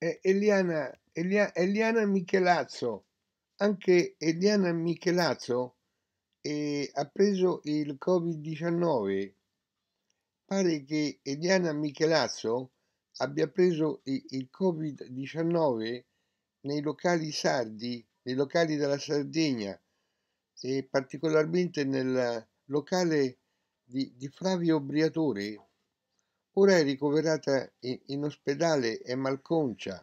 Eliana, Elia, Eliana Michelazzo, anche Eliana Michelazzo eh, ha preso il Covid-19. Pare che Eliana Michelazzo abbia preso il Covid-19 nei locali sardi, nei locali della Sardegna, e particolarmente nel locale di, di Flavio Briatore, Ora è ricoverata in ospedale, è malconcia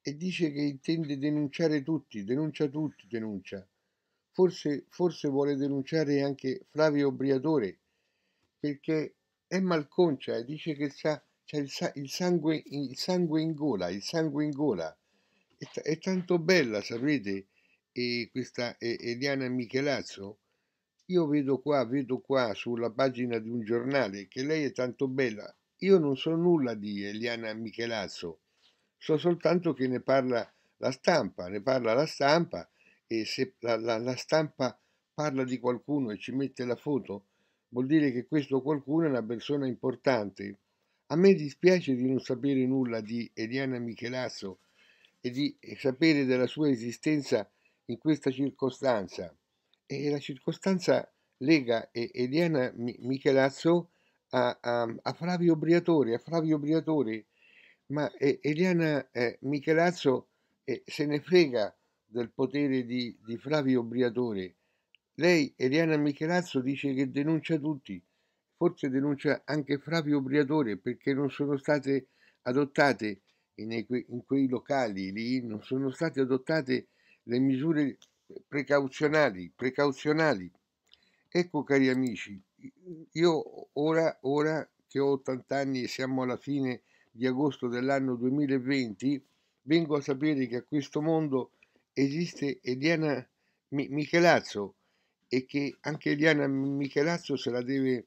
e dice che intende denunciare tutti, denuncia tutti, denuncia. Forse, forse vuole denunciare anche Flavio Briatore, perché è malconcia e dice che sa, c'è il, il, sangue, il, sangue, in gola, il sangue in gola. È, è tanto bella, sapete, questa Eliana Michelazzo, io vedo qua, vedo qua sulla pagina di un giornale che lei è tanto bella. Io non so nulla di Eliana Michelazzo, so soltanto che ne parla la stampa, ne parla la stampa e se la, la, la stampa parla di qualcuno e ci mette la foto, vuol dire che questo qualcuno è una persona importante. A me dispiace di non sapere nulla di Eliana Michelazzo e di sapere della sua esistenza in questa circostanza e la circostanza lega Eliana Michelazzo a, a, a Flavio Briatore, a Flavio Briatore, ma Eliana eh, Michelazzo eh, se ne frega del potere di, di Flavio Briatore. Lei, Eliana Michelazzo, dice che denuncia tutti, forse denuncia anche Flavio Briatore perché non sono state adottate in, in quei locali lì, non sono state adottate le misure precauzionali, precauzionali. Ecco cari amici, io ora, ora che ho 80 anni e siamo alla fine di agosto dell'anno 2020, vengo a sapere che a questo mondo esiste Eliana Michelazzo e che anche Eliana Michelazzo se la deve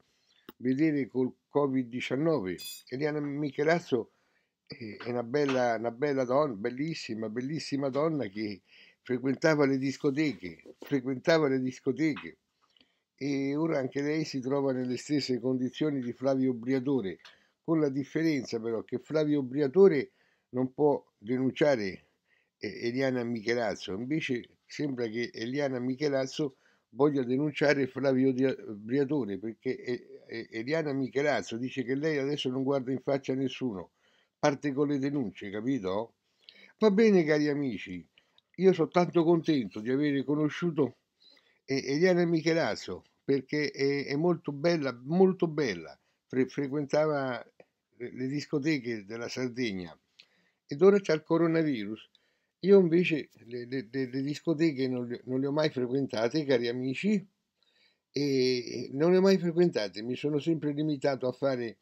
vedere col Covid-19. Eliana Michelazzo è una bella, una bella donna, bellissima, bellissima donna che frequentava le discoteche, frequentava le discoteche e ora anche lei si trova nelle stesse condizioni di Flavio Briatore, con la differenza però che Flavio Briatore non può denunciare eh, Eliana Michelazzo, invece sembra che Eliana Michelazzo voglia denunciare Flavio Briatore perché eh, eh, Eliana Michelazzo dice che lei adesso non guarda in faccia a nessuno, parte con le denunce, capito? Va bene cari amici, io sono tanto contento di aver conosciuto Eliana Michelazzo perché è, è, molto bella, molto bella, Fre- frequentava le discoteche della Sardegna ed ora c'è il coronavirus. Io invece le, le, le discoteche non le, non le, ho mai frequentate, cari amici, e non le ho mai frequentate, mi sono sempre limitato a fare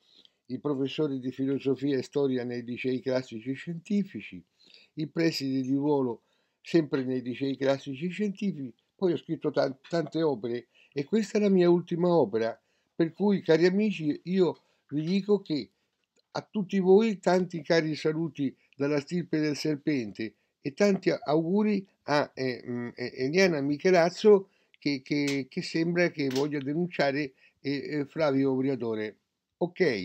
i professori di filosofia e storia nei licei classici e scientifici, i presidi di ruolo sempre nei licei classici scientifici, poi ho scritto t- tante opere e questa è la mia ultima opera, per cui cari amici io vi dico che a tutti voi tanti cari saluti dalla stirpe del serpente e tanti auguri a eh, mm, eh, Eliana Michelazzo che, che, che, sembra che voglia denunciare eh, eh Flavio Briatore. Ok.